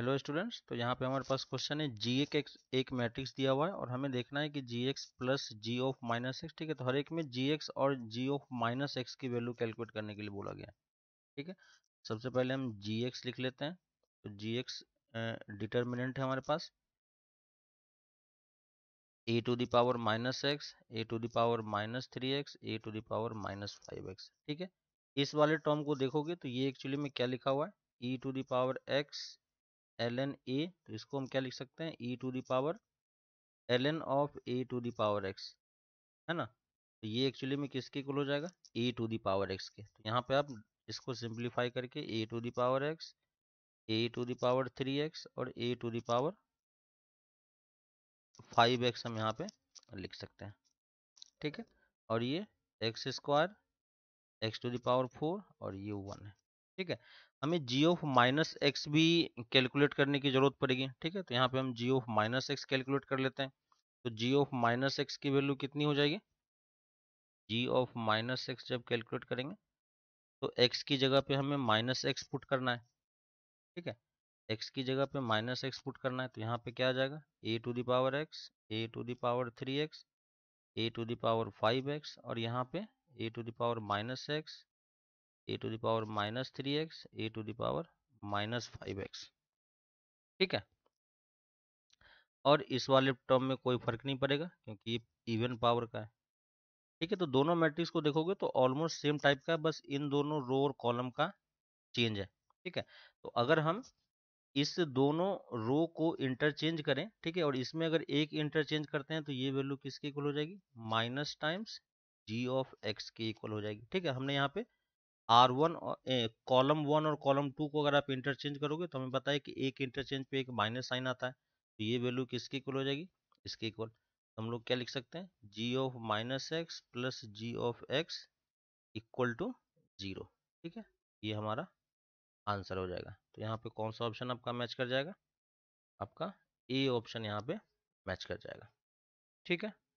hello students तो यहाँ पे हमारे पास क्वेश्चन है जी एक एक मैट्रिक्स दिया हुआ है और हमें देखना है कि g x plus g of minus x ठीक है तो हर एक में जी एक्स और जी ऑफ माइनस एक्स की वैल्यू कैलकुलेट करने के लिए बोला गया ठीक है सबसे पहले हम जी एक्स लिख लेते हैं तो जी एक्स डिटर्मिनेंट है हमारे पास a to power minus x a to power minus three x a to power minus five x ठीक है इस वाले टर्म को देखोगे तो ये एक्चुअली में क्या लिखा हुआ है e to the power x L N a तो इसको हम क्या लिख सकते हैं e to the power L N of a to the power x है ना तो ये एक्चुअली में किसके इक्वल हो जाएगा ए टू दावर एक्स के तो यहाँ पे आप इसको सिंप्लीफाई करके a to the power x a to the power three x और a to the power five x हम यहाँ पे लिख सकते हैं ठीक है और ये x square x to the power four और ये वन है ठीक है हमें जी ऑफ माइनस एक्स भी कैलकुलेट करने की जरूरत पड़ेगी ठीक है तो यहाँ पे हम g of minus x calculate कर लेते हैं तो जी ऑफ माइनस एक्स की वैल्यू कितनी हो जाएगी जी ऑफ माइनस एक्स जब कैलकुलेट करेंगे तो एक्स की जगह पे हमें माइनस एक्स पुट करना है ठीक है एक्स की जगह पे माइनस एक्स पुट करना है तो यहाँ पे क्या आ जाएगा a to the power x a to the power three x a to the power five x और यहाँ पे a to the power minus x a to the power minus three x a to the power minus five x ठीक है और इस वाले term में कोई फर्क नहीं पड़ेगा क्योंकि ये इवन पावर का है ठीक है तो दोनों मैट्रिक्स को देखोगे तो ऑलमोस्ट सेम टाइप का है बस इन दोनों रो और कॉलम का चेंज है ठीक है तो अगर हम इस दोनों रो को इंटरचेंज करें ठीक है और इसमें अगर एक इंटरचेंज करते हैं तो ये वैल्यू किसके इक्वल हो जाएगी minus times g of x के इक्वल हो जाएगी ठीक है हमने यहाँ पे आर वन कॉलम वन और कॉलम टू को अगर आप इंटरचेंज करोगे तो हमें पता है कि एक इंटरचेंज पे एक माइनस साइन आता है तो ये वैल्यू किसके इक्वल हो जाएगी इसके इक्वल हम लोग क्या लिख सकते हैं g of minus x plus g of x equal to zero ठीक है ये हमारा आंसर हो जाएगा तो यहाँ पे कौन सा ऑप्शन आपका मैच कर जाएगा आपका ए ऑप्शन यहाँ पे मैच कर जाएगा ठीक है